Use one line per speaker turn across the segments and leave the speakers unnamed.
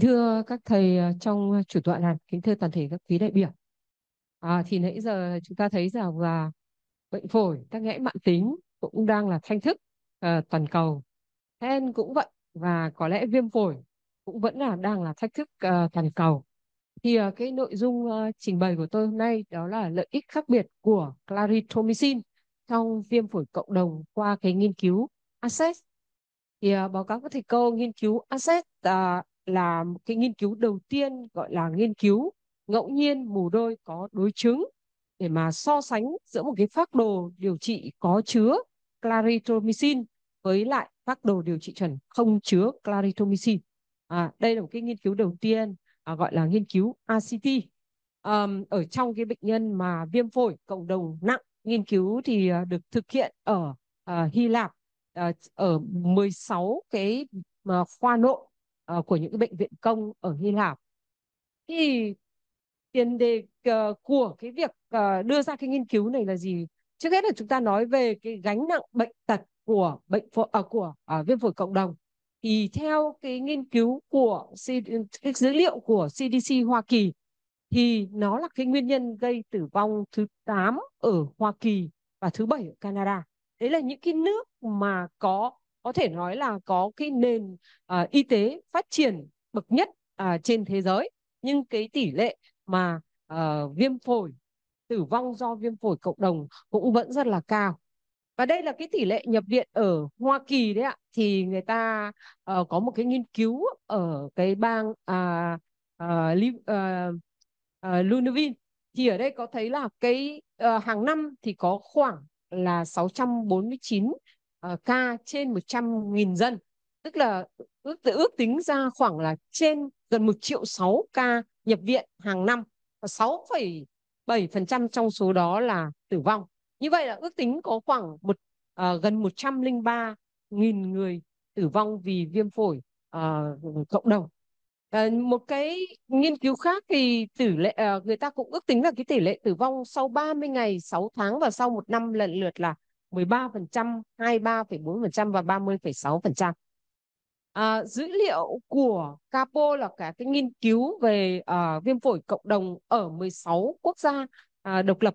Thưa các thầy ờ, trong ờ, chủ tọa này, kính thưa toàn thể các quý đại biểu. À, thì nãy giờ chúng ta thấy rằng là bệnh phổi, tắc nghẽn mạng tính cũng đang là thách thức uh, toàn cầu. Hen cũng vậy và có lẽ viêm phổi cũng vẫn là đang là thách thức uh, toàn cầu. Thì uh, cái nội dung uh, trình bày của tôi hôm nay đó là lợi ích khác biệt của claritromycin trong viêm phổi cộng đồng qua cái nghiên cứu ACES. Thì uh, báo cáo các thầy cô nghiên cứu ACES uh, à, là một cái nghiên cứu đầu tiên gọi là nghiên cứu ngẫu nhiên mù đôi có đối chứng để mà so sánh giữa một cái phác đồ điều trị có chứa claritromycin với lại phác đồ điều trị chuẩn không chứa claritromycin. À, đây là một cái nghiên cứu đầu tiên à, gọi là nghiên cứu ACT. Um, ở trong cái bệnh nhân mà viêm phổi cộng đồng nặng, nghiên cứu thì uh, được thực hiện ở uh, Hy Lạp uh, ở 16 cái uh, khoa nội uh, của những cái bệnh viện công ở Hy Lạp thì tiền đề uh, của cái việc uh, đưa ra cái nghiên cứu này là gì trước hết là chúng ta nói về cái gánh nặng bệnh tật của bệnh phổi uh, của uh, viêm phổi cộng đồng thì theo cái nghiên cứu của cái dữ liệu của CDC Hoa Kỳ thì nó là cái nguyên nhân gây tử vong thứ 8 ở Hoa Kỳ và thứ bảy ở Canada. Đấy là những cái nước mà có có thể nói là có cái nền uh, y tế phát triển bậc nhất uh, trên thế giới nhưng cái tỷ lệ mà uh, viêm phổi tử vong do viêm phổi cộng đồng cũng vẫn rất là cao và đây là cái tỷ lệ nhập viện ở Hoa Kỳ đấy ạ thì người ta uh, có một cái nghiên cứu ở cái bang uh, à, uh, ờ, uh, uh, Lunaville thì ở đây có thấy là cái uh, hàng năm thì có khoảng là 649 Ờ, ca trên 100.000 dân tức là ước ước tính ra khoảng là trên gần 1 triệu 6 ca nhập viện hàng năm và 6,7% trong số đó là tử vong. Như vậy là ước tính có khoảng một uh, gần 103 nghìn người tử vong vì viêm phổi uh, cộng đồng. Uh, một cái nghiên cứu khác thì tỷ lệ uh, người ta cũng ước tính là cái tỷ lệ tử vong sau 30 ngày, 6 tháng và sau một năm lần lượt là 13%, 23,4% và 30,6%. À, dữ liệu của Capo là cả cái nghiên cứu về uh, viêm phổi cộng đồng ở 16 quốc gia uh, độc lập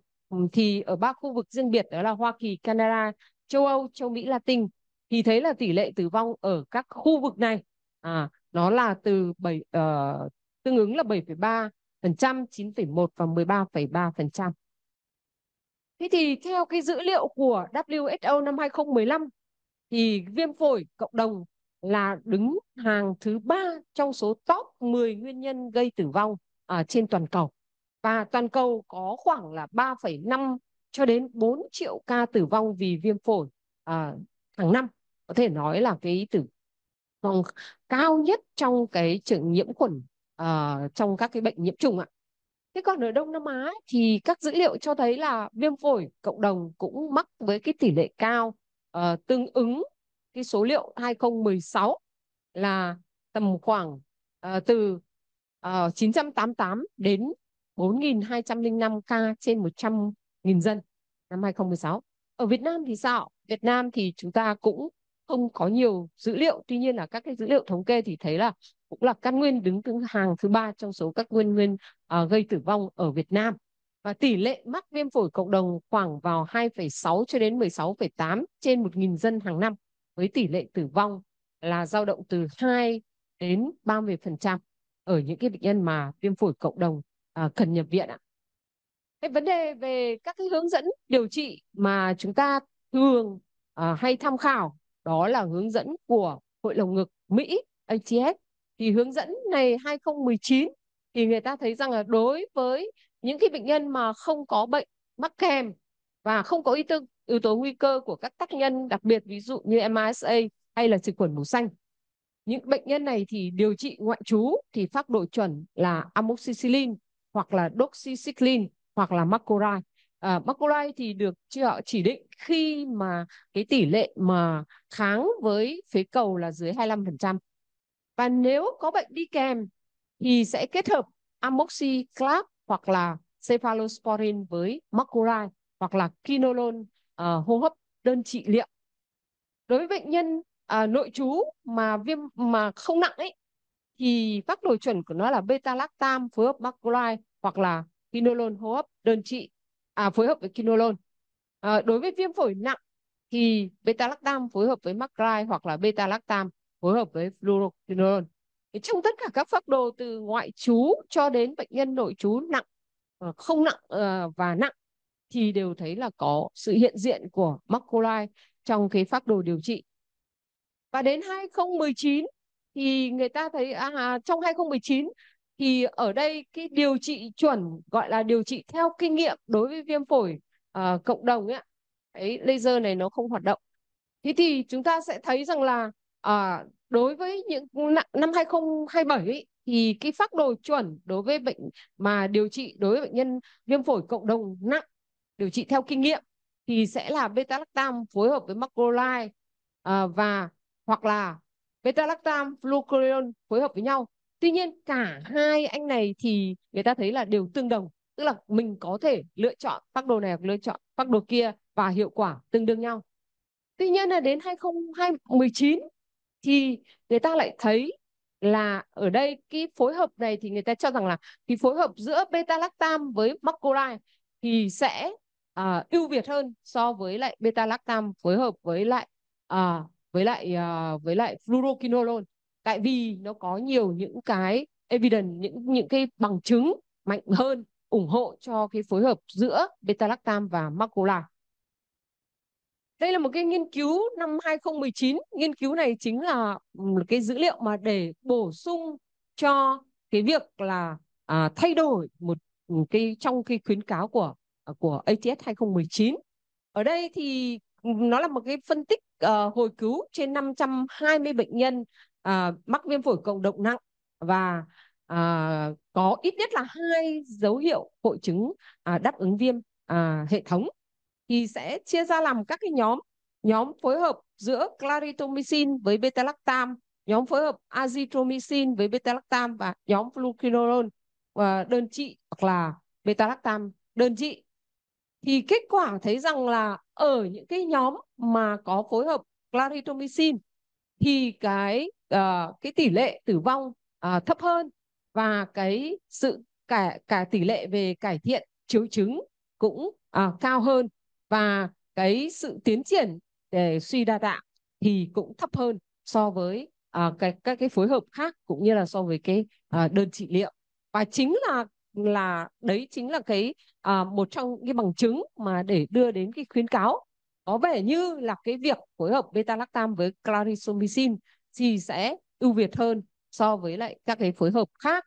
thì ở ba khu vực riêng biệt đó là Hoa Kỳ, Canada, châu Âu, châu Mỹ Latin thì thấy là tỷ lệ tử vong ở các khu vực này à, nó là từ 7 uh, ờ, tương ứng là 7,3 9,1 và 13,3 Thế thì theo cái dữ liệu của WHO năm 2015 thì viêm phổi cộng đồng là đứng hàng thứ ba trong số top 10 nguyên nhân gây tử vong ở trên toàn cầu. Và toàn cầu có khoảng là 3,5 cho đến 4 triệu ca tử vong vì viêm phổi à, hàng năm. Có thể nói là cái tử vong cao nhất trong cái trường nhiễm khuẩn uh, trong các cái bệnh nhiễm trùng ạ. Thế còn ở Đông Nam Á thì các dữ liệu cho thấy là viêm phổi cộng đồng cũng mắc với cái tỷ lệ cao uh, tương ứng cái số liệu 2016 là tầm khoảng uh, từ uh, ờ, 988 đến 4.205 ca trên 100.000 dân năm 2016. Ở Việt Nam thì sao? Việt Nam thì chúng ta cũng không có nhiều dữ liệu, tuy nhiên là các cái dữ liệu thống kê thì thấy là cũng là căn nguyên đứng thứ hàng thứ ba trong số các nguyên nguyên uh, gây tử vong ở Việt Nam và tỷ lệ mắc viêm phổi cộng đồng khoảng vào 2,6 cho đến 16,8 trên 1.000 dân hàng năm với tỷ lệ tử vong là dao động từ 2 đến 30% ở những cái bệnh nhân mà viêm phổi cộng đồng uh, cần nhập viện ạ. Cái vấn đề về các cái hướng dẫn điều trị mà chúng ta thường uh, hay tham khảo đó là hướng dẫn của Hội lồng ngực Mỹ ATS thì hướng dẫn này 2019 thì người ta thấy rằng là đối với những cái bệnh nhân mà không có bệnh mắc kèm và không có ý tư, yếu tố nguy cơ của các tác nhân đặc biệt ví dụ như MRSA hay là trực khuẩn màu xanh. Những bệnh nhân này thì điều trị ngoại trú thì phác đồ chuẩn là amoxicillin hoặc là doxycycline hoặc là macrolide. À, macrolide thì được chỉ định khi mà cái tỷ lệ mà kháng với phế cầu là dưới 25% và nếu có bệnh đi kèm thì sẽ kết hợp amoxiclav hoặc là cephalosporin với mercury hoặc là kinolon uh, ờ, hô hấp đơn trị liệu đối với bệnh nhân uh, nội trú mà viêm mà không nặng ấy thì phác đồ chuẩn của nó là beta lactam phối hợp mercury hoặc là kinolon hô hấp đơn trị à, phối hợp với kinolon à, ờ, đối với viêm phổi nặng thì beta lactam phối hợp với mercury hoặc là beta lactam phối hợp với fluoroquinolone. Thế trong tất cả các phác đồ từ ngoại trú cho đến bệnh nhân nội trú nặng, ờ, không nặng ờ, và nặng thì đều thấy là có sự hiện diện của macrolide trong cái phác đồ điều trị. Và đến 2019 thì người ta thấy à, trong 2019 thì ở đây cái điều trị chuẩn gọi là điều trị theo kinh nghiệm đối với viêm phổi à, cộng đồng ấy, cái laser này nó không hoạt động. Thế thì chúng ta sẽ thấy rằng là à, đối với những năm 2027 thì cái phác đồ chuẩn đối với bệnh mà điều trị đối với bệnh nhân viêm phổi cộng đồng nặng điều trị theo kinh nghiệm thì sẽ là beta lactam phối hợp với macrolide à, và hoặc là beta lactam fluconazole phối hợp với nhau tuy nhiên cả hai anh này thì người ta thấy là đều tương đồng tức là mình có thể lựa chọn phác đồ này hoặc lựa chọn phác đồ kia và hiệu quả tương đương nhau tuy nhiên là đến 2019 thì người ta lại thấy là ở đây cái phối hợp này thì người ta cho rằng là cái phối hợp giữa beta lactam với macrolide thì sẽ uh, ưu việt hơn so với lại beta lactam phối hợp với lại uh, với lại uh, với lại fluoroquinolone tại vì nó có nhiều những cái evidence những những cái bằng chứng mạnh hơn ủng hộ cho cái phối hợp giữa beta lactam và macrolide đây là một cái nghiên cứu năm 2019 nghiên cứu này chính là cái dữ liệu mà để bổ sung cho cái việc là à, thay đổi một ừ, cái trong cái khuyến cáo của à, của ATS 2019 ở đây thì ừ, nó là một cái phân tích uh, hồi cứu trên 520 bệnh nhân uh, mắc viêm phổi cộng đồng nặng và uh, có ít nhất là hai dấu hiệu hội chứng uh, đáp ứng viêm uh, hệ thống thì sẽ chia ra làm các cái nhóm nhóm phối hợp giữa claritomycin với beta lactam nhóm phối hợp azithromycin với beta lactam và nhóm fluconazole và ờ, đơn trị hoặc là beta lactam đơn trị thì kết quả thấy rằng là ở những cái nhóm mà có phối hợp claritomycin thì cái uh, cái tỷ lệ tử vong uh, thấp hơn và cái sự cả cả tỷ lệ về cải thiện triệu chứng cũng uh, cao hơn và cái sự tiến triển để suy đa tạng thì cũng thấp hơn so với à, cái, các cái phối hợp khác cũng như là so với cái à, đơn trị liệu và chính là là đấy chính là cái à, một trong những cái bằng chứng mà để đưa đến cái khuyến cáo có vẻ như là cái việc phối hợp beta lactam với clarisomycin thì sẽ ưu việt hơn so với lại các cái phối hợp khác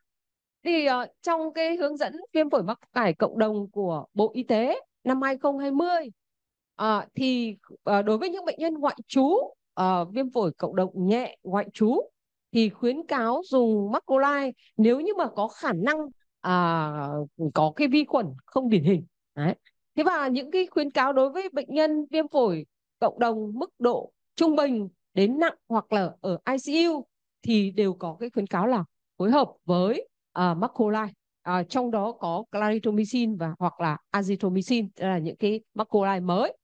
thì uh, trong cái hướng dẫn viêm phổi mắc cải cộng đồng của Bộ Y tế năm 2020 à, ờ, thì à, đối với những bệnh nhân ngoại trú à, viêm phổi cộng đồng nhẹ ngoại trú thì khuyến cáo dùng macrolide nếu như mà có khả năng à, có cái vi khuẩn không điển hình Đấy. thế và những cái khuyến cáo đối với bệnh nhân viêm phổi cộng đồng mức độ trung bình đến nặng hoặc là ở ICU thì đều có cái khuyến cáo là phối hợp với uh, macrolide à, trong đó có claritromycin và hoặc là azithromycin là những cái macrolide mới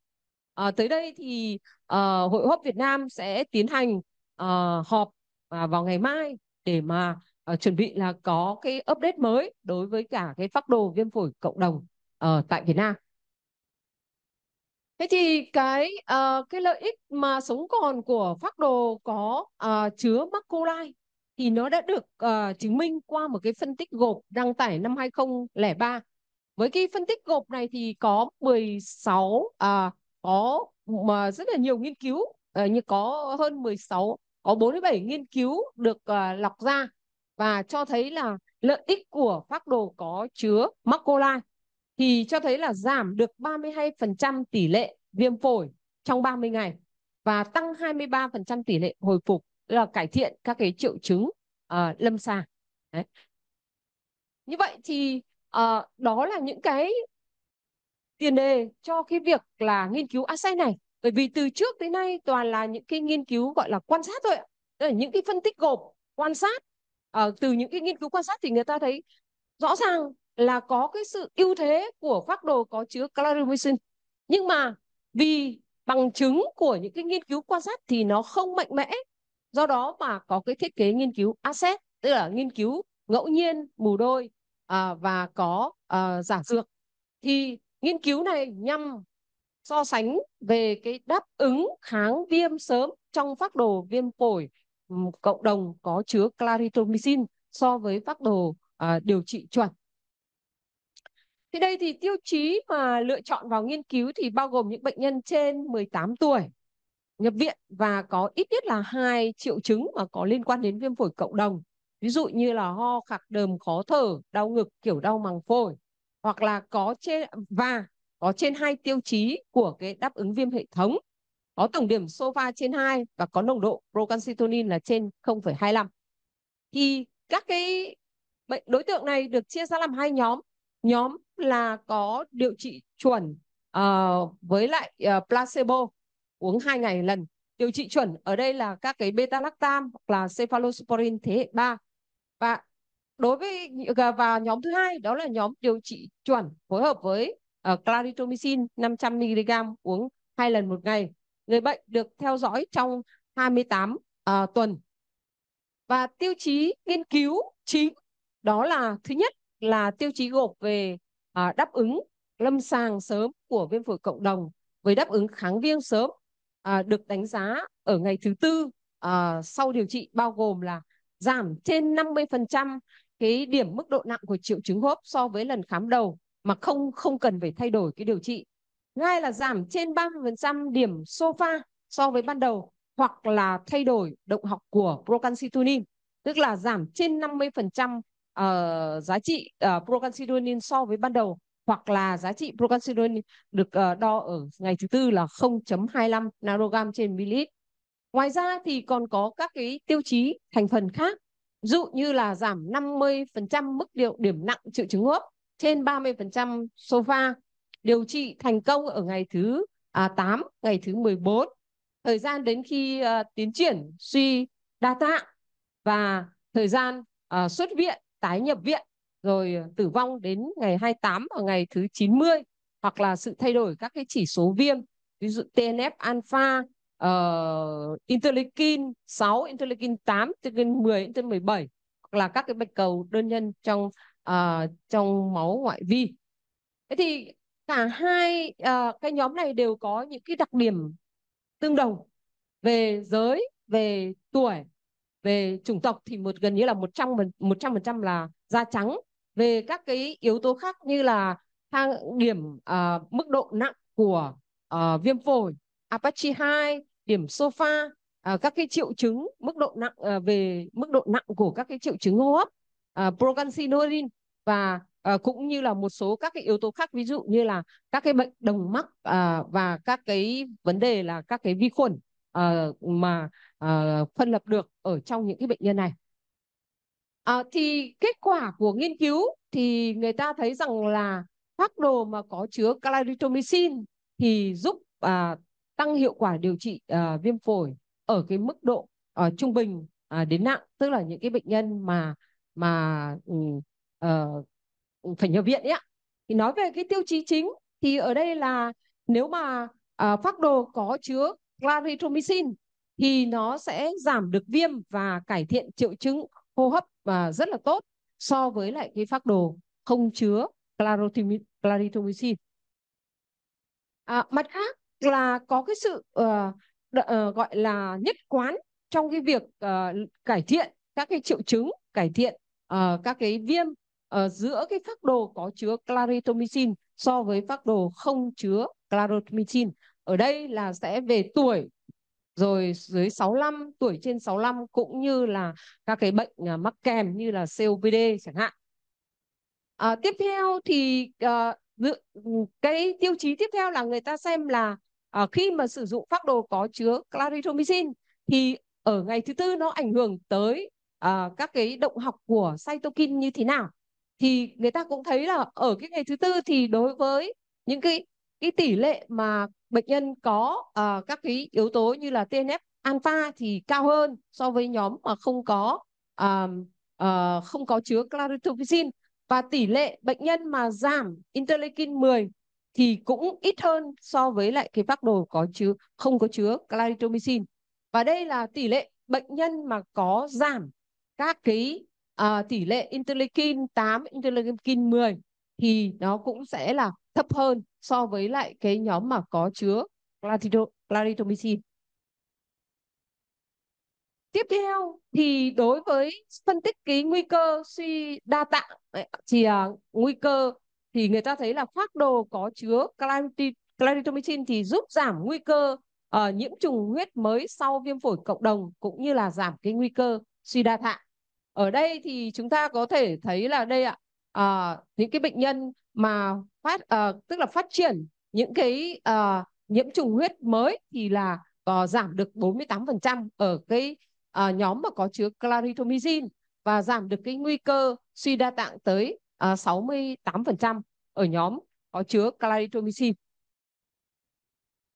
à, tới đây thì à, hội hấp Việt Nam sẽ tiến hành à, họp à, vào ngày mai để mà à, chuẩn bị là có cái update mới đối với cả cái phác đồ viêm phổi cộng đồng ở tại Việt Nam Thế thì cái uh, cái lợi ích mà sống còn của phác đồ có uh, chứa macrolide thì nó đã được uh, chứng minh qua một cái phân tích gộp đăng tải năm 2003. Với cái phân tích gộp này thì có 16 uh, à, có mà rất là nhiều nghiên cứu uh, như có hơn 16 có 47 nghiên cứu được uh, lọc ra và cho thấy là lợi ích của phác đồ có chứa macrolide thì cho thấy là giảm được 32% tỷ lệ viêm phổi trong 30 ngày và tăng 23% tỷ lệ hồi phục là cải thiện các cái triệu chứng uh, lâm sàng Đấy. như vậy thì uh, đó là những cái tiền đề cho cái việc là nghiên cứu ASEAN này bởi vì từ trước tới nay toàn là những cái nghiên cứu gọi là quan sát thôi ạ Tức là những cái phân tích gộp quan sát uh, từ những cái nghiên cứu quan sát thì người ta thấy rõ ràng là có cái sự ưu thế của phác đồ có chứa clarification nhưng mà vì bằng chứng của những cái nghiên cứu quan sát thì nó không mạnh mẽ do đó mà có cái thiết kế nghiên cứu asset tức là nghiên cứu ngẫu nhiên mù đôi à, và có à, giả dược thì nghiên cứu này nhằm so sánh về cái đáp ứng kháng viêm sớm trong phác đồ viêm phổi cộng đồng có chứa claritomycin so với phác đồ à, điều trị chuẩn. Thì đây thì tiêu chí mà lựa chọn vào nghiên cứu thì bao gồm những bệnh nhân trên 18 tuổi nhập viện và có ít nhất là hai triệu chứng mà có liên quan đến viêm phổi cộng đồng ví dụ như là ho khạc đờm khó thở đau ngực kiểu đau màng phổi hoặc là có trên và có trên hai tiêu chí của cái đáp ứng viêm hệ thống có tổng điểm SOFA trên 2 và có nồng độ procalcitonin là trên 0,25 thì các cái bệnh đối tượng này được chia ra làm hai nhóm nhóm là có điều trị chuẩn uh, với lại uh, placebo uống hai ngày lần. Điều trị chuẩn ở đây là các cái beta lactam hoặc là cephalosporin thế hệ 3. Và đối với và nhóm thứ hai đó là nhóm điều trị chuẩn phối hợp với uh, ờ, claritromycin 500 mg uống hai lần một ngày. Người bệnh được theo dõi trong 28 uh, ờ, tuần. Và tiêu chí nghiên cứu chính đó là thứ nhất là tiêu chí gộp về uh, đáp ứng lâm sàng sớm của viêm phổi cộng đồng với đáp ứng kháng viêm sớm À, được đánh giá ở ngày thứ tư à, sau điều trị bao gồm là giảm trên 50% cái điểm mức độ nặng của triệu chứng hô so với lần khám đầu mà không không cần phải thay đổi cái điều trị. ngay là giảm trên 30% điểm sofa so với ban đầu hoặc là thay đổi động học của procalcitonin, tức là giảm trên 50% uh, ờ, giá trị uh, procalcitonin so với ban đầu hoặc là giá trị procalcitonin được ờ, đo ở ngày thứ tư là 0.25 nanogram trên ml. Ngoài ra thì còn có các cái tiêu chí thành phần khác, dụ như là giảm 50% mức liệu điểm nặng triệu chứng hô hấp, trên 30% sofa, điều trị thành công ở ngày thứ à, 8, ngày thứ 14, thời gian đến khi ờ, tiến triển suy đa tạng và thời gian ờ, xuất viện, tái nhập viện rồi ờ, tử vong đến ngày 28 và ngày thứ 90 hoặc là sự thay đổi các cái chỉ số viêm ví dụ TNF alpha uh, interleukin 6, interleukin 8, interleukin 10, interleukin 17 hoặc là các cái bạch cầu đơn nhân trong uh, trong máu ngoại vi. Thế thì cả hai uh, cái nhóm này đều có những cái đặc điểm tương đồng về giới, về tuổi, về chủng tộc thì một gần như là 100 100% là da trắng về các cái yếu tố khác như là thang điểm uh, mức độ nặng của uh, viêm phổi Apache 2 điểm SOFA uh, các cái triệu chứng mức độ nặng uh, về mức độ nặng của các cái triệu chứng hô hấp uh, procancinorin và uh, cũng như là một số các cái yếu tố khác ví dụ như là các cái bệnh đồng mắc uh, và các cái vấn đề là các cái vi khuẩn uh, mà uh, phân lập được ở trong những cái bệnh nhân này à, thì kết quả của nghiên cứu thì người ta thấy rằng là phác đồ mà có chứa claritomycin thì giúp à, tăng hiệu quả điều trị à, viêm phổi ở cái mức độ à, trung bình à, đến nặng tức là những cái bệnh nhân mà mà à, phải nhập viện ấy thì nói về cái tiêu chí chính thì ở đây là nếu mà à, phác đồ có chứa claritomycin thì nó sẽ giảm được viêm và cải thiện triệu chứng hô hấp và rất là tốt so với lại cái phác đồ không chứa clarithromycin. À, mặt khác là có cái sự uh, uh, gọi là nhất quán trong cái việc uh, cải thiện các cái triệu chứng, cải thiện uh, các cái viêm uh, giữa cái phác đồ có chứa clarithromycin so với phác đồ không chứa clarithromycin. Ở đây là sẽ về tuổi rồi dưới 65 tuổi trên 65 cũng như là các cái bệnh à, mắc kèm như là COPD chẳng hạn. À, tiếp theo thì à, ừ, cái tiêu chí tiếp theo là người ta xem là à, khi mà sử dụng phác đồ có chứa clarithromycin thì ở ngày thứ tư nó ảnh hưởng tới à, các cái động học của cytokine như thế nào thì người ta cũng thấy là ở cái ngày thứ tư thì đối với những cái cái tỷ lệ mà bệnh nhân có uh, các cái yếu tố như là TNF alpha thì cao hơn so với nhóm mà không có uh, uh, không có chứa clarithromycin và tỷ lệ bệnh nhân mà giảm interleukin 10 thì cũng ít hơn so với lại cái phác đồ có chứa không có chứa clarithromycin. Và đây là tỷ lệ bệnh nhân mà có giảm các cái uh, tỷ lệ interleukin 8, interleukin 10 thì nó cũng sẽ là thấp hơn so với lại cái nhóm mà có chứa claritomycin. Tiếp theo thì đối với phân tích cái nguy cơ suy đa tạng thì à, nguy cơ thì người ta thấy là phác đồ có chứa claritomycin thì giúp giảm nguy cơ uh, nhiễm trùng huyết mới sau viêm phổi cộng đồng cũng như là giảm cái nguy cơ suy đa tạng. Ở đây thì chúng ta có thể thấy là đây ạ, uh, những cái bệnh nhân mà phát uh, tức là phát triển những cái uh, nhiễm trùng huyết mới thì là có giảm được 48% ở cái uh, nhóm mà có chứa clarithromycin và giảm được cái nguy cơ suy đa tạng tới uh, 68% ở nhóm có chứa clarithromycin.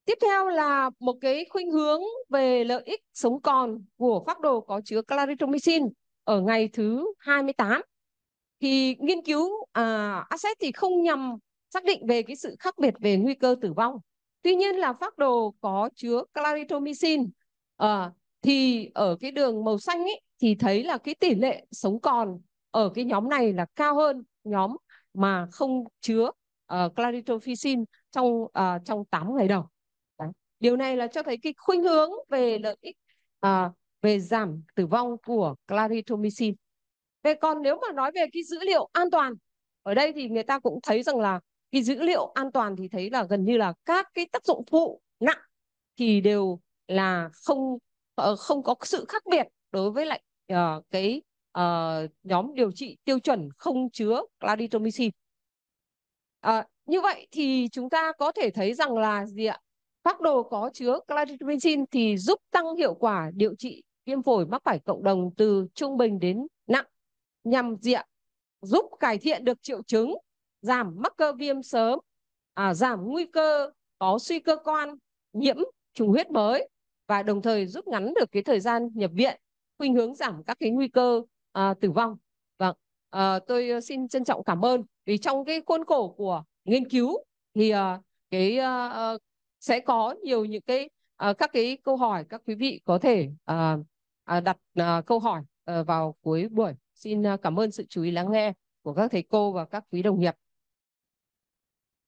Tiếp theo là một cái khuynh hướng về lợi ích sống còn của phác đồ có chứa clarithromycin ở ngày thứ 28 thì nghiên cứu à, asset thì không nhằm xác định về cái sự khác biệt về nguy cơ tử vong tuy nhiên là phác đồ có chứa claritomycin à, thì ở cái đường màu xanh ấy, thì thấy là cái tỷ lệ sống còn ở cái nhóm này là cao hơn nhóm mà không chứa uh, claritophycin trong uh, trong 8 ngày đầu. Đấy. Điều này là cho thấy cái khuynh hướng về lợi ích uh, về giảm tử vong của claritomycin. Vậy còn nếu mà nói về cái dữ liệu an toàn, ở đây thì người ta cũng thấy rằng là cái dữ liệu an toàn thì thấy là gần như là các cái tác dụng phụ nặng thì đều là không ờ, không có sự khác biệt đối với lại uh, cái uh, nhóm điều trị tiêu chuẩn không chứa claritromycin. Uh, như vậy thì chúng ta có thể thấy rằng là gì ạ? Phác đồ có chứa claritromycin thì giúp tăng hiệu quả điều trị viêm phổi mắc phải cộng đồng từ trung bình đến nhằm diện giúp cải thiện được triệu chứng giảm mắc cơ viêm sớm à, giảm nguy cơ có suy cơ quan nhiễm trùng huyết mới và đồng thời rút ngắn được cái thời gian nhập viện khuynh hướng giảm các cái nguy cơ à, tử vong vâng à, tôi ờ, xin trân trọng cảm ơn vì trong cái khuôn khổ của nghiên cứu thì à, cái à, sẽ có nhiều những cái à, các cái câu hỏi các quý vị có thể à, à, đặt à, câu hỏi à, vào cuối buổi Xin à, cảm ơn sự chú ý lắng nghe của các thầy cô và các quý đồng nghiệp.